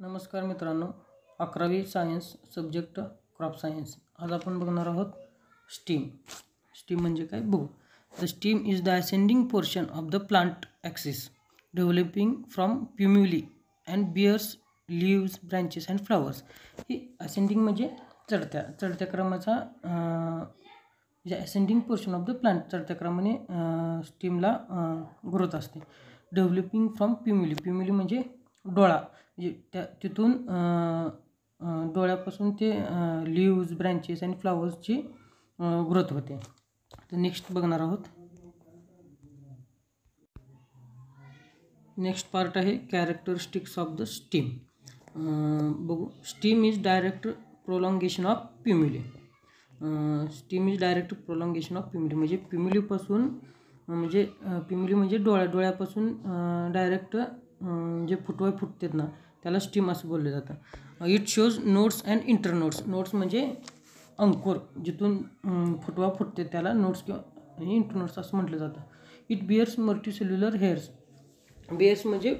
नमस्कार मित्रांनो अकरावी सायन्स सब्जेक्ट क्रॉप सायन्स आज आपण बघणार आहोत स्टीम स्टीम म्हणजे काय बघू the stem is the ascending portion of the plant axis developing from plumule and bears leaves branches and flowers ही असेंडिंग म्हणजे चढत्या चढत्या क्रमाचा म्हणजे ascending portion of the plant चढत्या क्रमाने स्टीमला ग्रोथ असते डेव्हलपिंग फ्रॉम प्युम्युली प्युम्युली म्हणजे डोळा त्या तिथून डोळ्यापासून ते लिव्ज ब्रँचेस आणि फ्लावर्सची ग्रोथ होते तर नेक्स्ट बघणार आहोत नेक्स्ट पार्ट आहे कॅरेक्टरिस्टिक्स ऑफ द स्टीम बघू stem is direct prolongation of plumule stem is direct prolongation of plumule म्हणजे प्युम्युलीपासून म्हणजे प्युम्युली म्हणजे डोळ्या डोळ्यापासून डायरेक्ट जे फुटवे फुटतात ना त्याला स्टीम असं बोललं जातं it shows nodes and internodes nodes म्हणजे अंकुर जिथून फुटवा फुटते त्याला नोट्स किंवा इंटरनोट्स असं म्हटलं जातं it bears multicellular hairs bears म्हणजे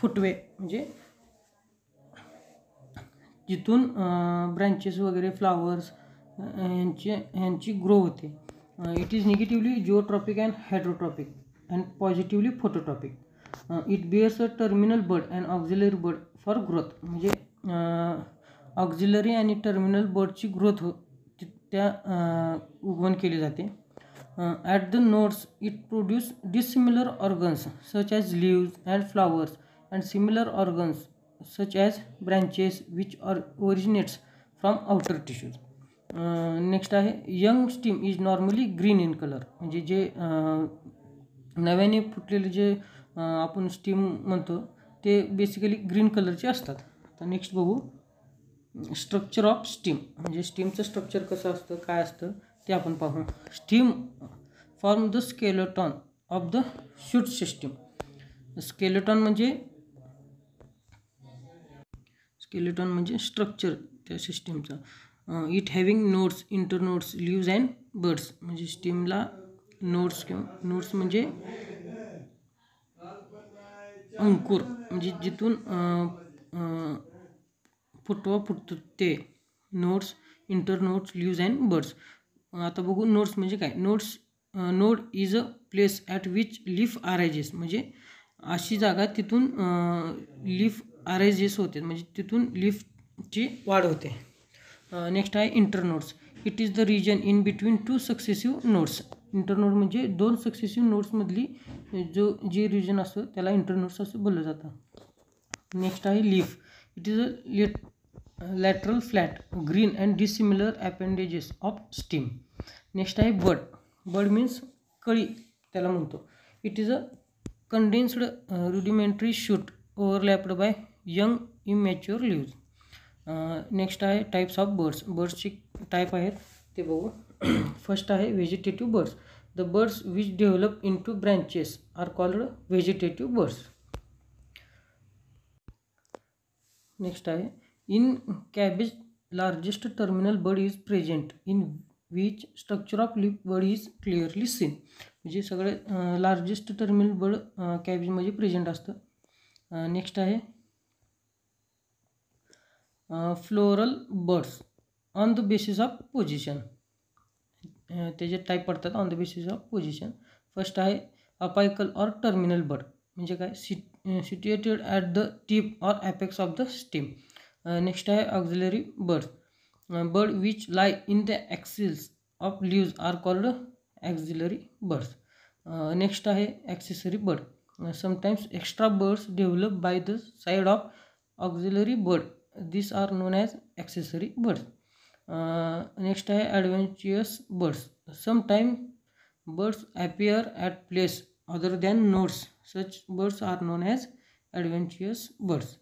फुटवे म्हणजे जिथून ब्रँचेस वगैरे फ्लावर्स यांचे ह्यांची ग्रो होते it is negatively geotropic and hydrotropic and positively phototropic it bears a terminal bud and axillary bud for growth म्हणजे ऑक्झिलरी आणि टर्मिनल बर्डची ग्रोथ हो त्या उगवण केली जाते at the nodes it produce dissimilar organs such as leaves and flowers and similar organs such as branches which or originates from outer tissues next आहे young stem is normally green in colour म्हणजे जे नव्याने फुटलेले जे आपण steam म्हणतो ते basically green कलरचे असतात तर नेक्स्ट बघू स्ट्रक्चर ऑफ स्टीम म्हणजे स्टीमचं स्ट्रक्चर कसं असतं काय असतं ते आपण पाहू stem form the skeleton of the shoot system skeleton म्हणजे स्केलेटॉन म्हणजे स्ट्रक्चर त्या सिस्टीमचं it having nodes nodes leaves and buds म्हणजे स्टीमला नोट्स किंवा नोट्स म्हणजे अंकुर म्हणजे जिथून फुटवा फुटतो ते nodes internodes leaves and buds आता बघू नोट्स म्हणजे काय nodes node is a place at which leaf arises म्हणजे अशी जागा तिथून लिफ आरायजेस होते म्हणजे तिथून लिफची वाढ होते नेक्स्ट आहे internodes it is the region in between two successive nodes internode म्हणजे दोन सक्सेसिव्ह नोट्समधली जो जे रिजन असतो त्याला इंटरनोड्स असं बोललं जातं नेक्स्ट आहे leaf it is a late lateral flat green and dissimilar appendages of stem next आहे बड बड मीन्स कळी त्याला म्हणतो it is a condensed rudimentary shoot overlapped by young immature leaves next आहे types of buds बर्ड्सचे type आहेत ते बघू first आहे vegetative buds the buds which develop into branches are called vegetative buds next आहे in cabbage largest terminal bud is present in which structure of leaf bud is clearly seen म्हणजे सगळे largest terminal bud कॅबेजमध्ये present असतं next आहे floral buds on the basis of position त्याचे type पडतात on the basis of position first आहे apical or terminal bud म्हणजे काय sit situated at the tip or apex of the stem next आहे axillary bud bud which lie in the axils of leaves are called axillary buds next आहे accessory bud sometimes extra buds develop by the side of axillary bud this are known as accessory buds next है adventurous buds sometime buds appear at place other than nodes such buds are known as adventurous buds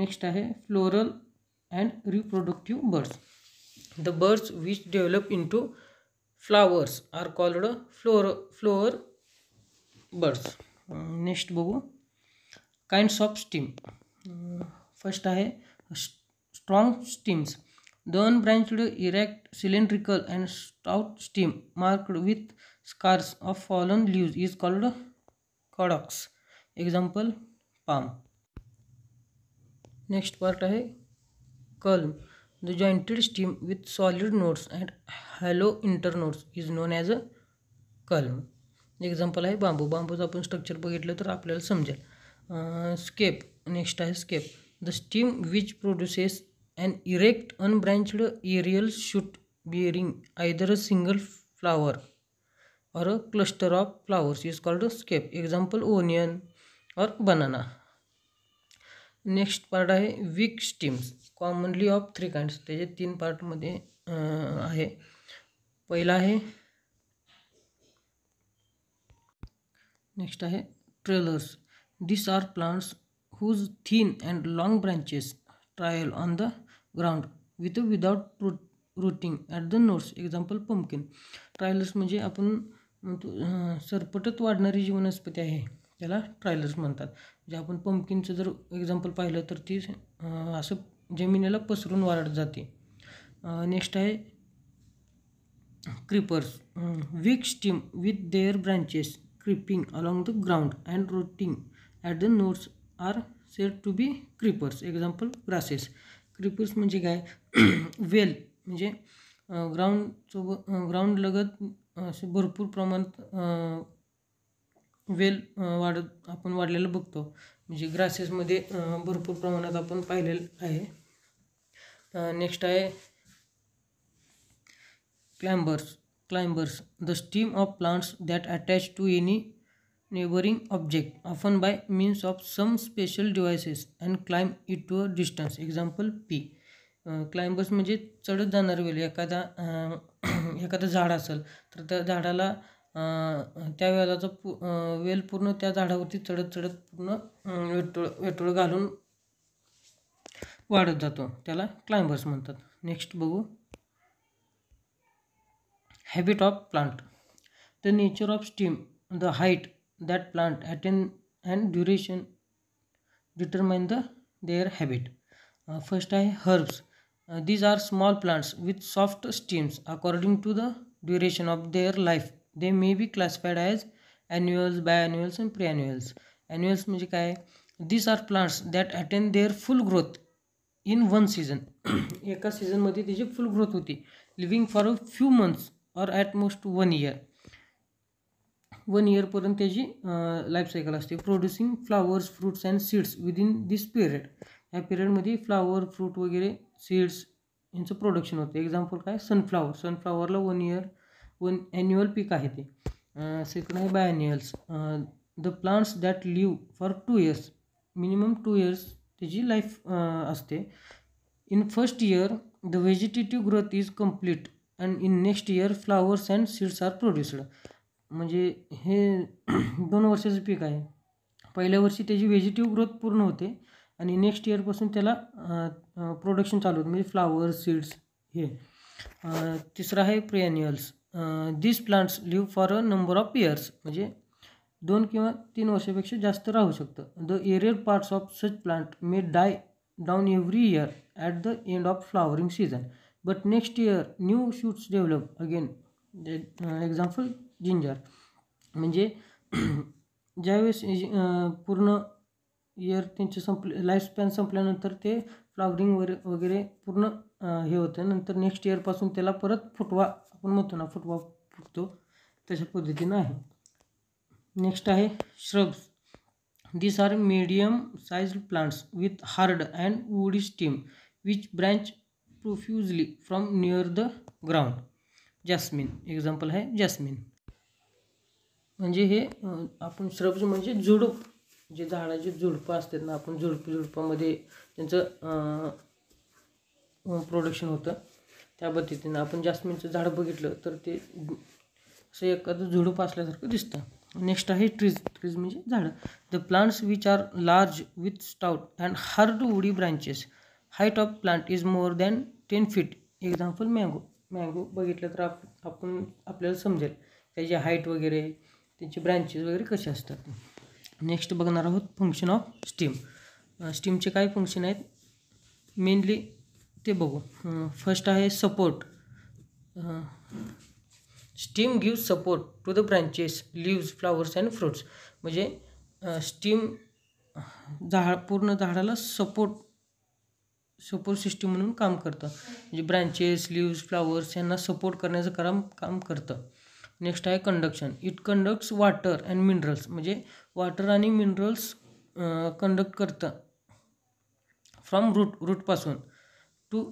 next है floral and reproductive buds the buds which develop to flowers are called floral floral buds next बघू kinds of stem first है strong stems don't branch erect cylindrical and stout steam marked with scars of fallen leave is called caudex example palm next part आहे culm the jointed stem with solid nodes and hollow internodes is known as a culm example आहे बांबू बांबूचं आपण structure बघितलं तर आपल्याला समजेल स्केप next आहे scape the stem which produces An erect, unbranched aerial shoot bearing either a single flower or a cluster of flowers is called a scape. Example onion or banana. Next part आहे weak stems commonly of three kinds त्याचे तीन पार्टमध्ये आहे पहिला आहे Next, आहे trailers These are plants whose thin and long branches trail on the ground with without root rooting at the nodes example pumpkin trailers म्हणजे आपण सरपटत वाढणारी जी वनस्पती आहे त्याला ट्रायलर्स म्हणतात म्हणजे आपण पंपकिनचं जर एक्झाम्पल पाहिलं तर ती असं जमिनीला पसरून वाढत जाते नेक्स्ट आहे creepers weak stem with their branches creeping along the ground and rooting at the nodes are said to be creepers example grasses creepers म्हणजे काय वेल म्हणजे ग्राउंडसोबत ग्राउंडलगत असे भरपूर प्रमाणात वेल वाढत आपण वाढलेलं बघतो म्हणजे ग्रासेसमध्ये भरपूर प्रमाणात आपण पाहिलेलं आहे नेक्स्ट आहे climbers climbers the stem of plants that attach to any neighbouring object often by means of some special devices and climb it to a distance example pea climbers म्हणजे चढत जाणार वेल एखादा एखादं झाड असेल तर त्या झाडाला त्या वेळाचा पू वेल पूर्ण त्या झाडावरती चढत चढत पूर्ण वेटोळ वेटोळ घालून वाढत जातो त्याला क्लाइंबर्स म्हणतात नेक्स्ट बघू habit of plant the nature of stem the height that plant attain and duration determine the their habit uh, first i herbs uh, these are small plants with soft stems according to the duration of their life they may be classified as annuals biannuals and preannuals annuals means काय these are plants that attain their full growth in one season एका season त्याची full growth होती living for a few months or at most one year one इयरपर्यंत त्याची cycle असते producing flowers fruits and seeds within this period या पिरियडमध्ये flower fruit वगैरे seeds यांचं प्रोडक्शन होतं एक्झाम्पल काय सनफ्लावर सनफ्लावरला वन इयर वन ॲन्युअल पीक आहे ते सेकंड आहे biannuals the plants that live for two years minimum two years त्याची लाईफ असते in first year the vegetative growth is complete and in next year flowers and seeds are produced म्हणजे हे दोन वर्षाचं पीक आहे पहिल्या वर्षी त्याची व्हेजिटिव्ह ग्रोथ पूर्ण होते आणि नेक्स्ट इयरपासून त्याला प्रोडक्शन चालू होतं म्हणजे फ्लावर्स सीड्स हे तिसरं आहे perennials this plants live for a number of years म्हणजे दोन किंवा तीन वर्षापेक्षा जास्त राहू शकतं the aerial parts of such plant may die down every year at the end of flowering season but next year new shoots develop again example ginger म्हणजे ज्यावेळेस पूर्ण इयर त्यांचे संपले स्पॅन संपल्यानंतर ते फ्लावरिंग वगैरे वगैरे पूर्ण हे होतं नंतर नेक्स्ट इयरपासून त्याला परत फुटवा आपण म्हणतो ना फुटवा फुटतो तशा पद्धतीनं आहे नेक्स्ट आहे shrubs these are medium size plants with hard and woody stem which branch profusely from near the ground jasmine example आहे जॅस्मिन म्हणजे हे आपण श्रब्ज म्हणजे झुडूप जे झाडाचे झुडपं असतात ना आपण झुडप झुडपामध्ये त्यांचं प्रोडक्शन होतं त्या पद्धतीनं आपण जास्मिनचं झाड बघितलं तर ते असं एखादं झुडूप असल्यासारखं दिसतं नेक्स्ट आहे ट्रीज ट्रीज म्हणजे झाडं the plants which are large with stout and hard woody branches height of plant is more than ten feet example mango mango बघितलं तर आप आपण आपल्याला समजेल त्याची हाईट वगैरे त्यांचे ब्रँचेस वगैरे कसे असतात नेक्स्ट बघणार आहोत फंक्शन ऑफ स्टीम स्टीमचे काय फंक्शन आहेत मेनली ते बघू फर्स्ट आहे support stem give support to the branches leaves flowers and fruits म्हणजे स्टीम झाड पूर्ण झाडाला सपोर्ट सपोर्ट सिस्टीम म्हणून काम करतं म्हणजे ब्रांचेस लिव्ज फ्लावर्स यांना सपोर्ट करण्याचं काम काम करतं नेक्स्ट आहे conduction it conducts water and minerals म्हणजे वॉटर आणि मिनरल्स कंडक्ट करतं फ्रॉम रूट रूटपासून to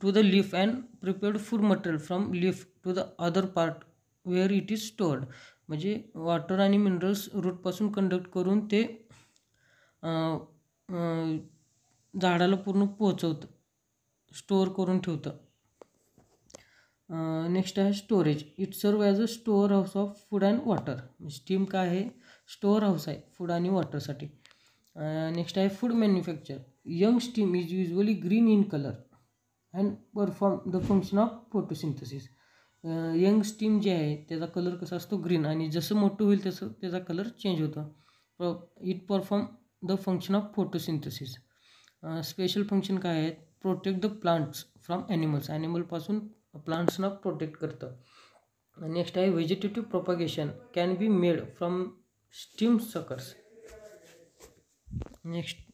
to the leaf and prepared food material from leaf to the other part where it is stored म्हणजे वॉटर आणि minerals रूटपासून conduct करून ते झाडाला पूर्ण पोहोचवतं स्टोअर करून ठेवतं नेक्स्ट आहे storage it serve as a store house of food and water stem काय आहे स्टोअर हाऊस आहे फूड आणि वॉटरसाठी नेक्स्ट आहे food manufacture young stem is usually green in colour and perform the function of photosynthesis young stem जे आहे त्याचा colour कसा असतो ग्रीन आणि जसं मोठं होईल तसं त्याचा कलर चेंज होतो it perform the function of photosynthesis special function काय आहेत protect the plants from animals ॲनिमलपासून प्लांट्सना प्रोटेक्ट करतं नेक्स्ट आहे vegetative propagation can be made from stem suckers next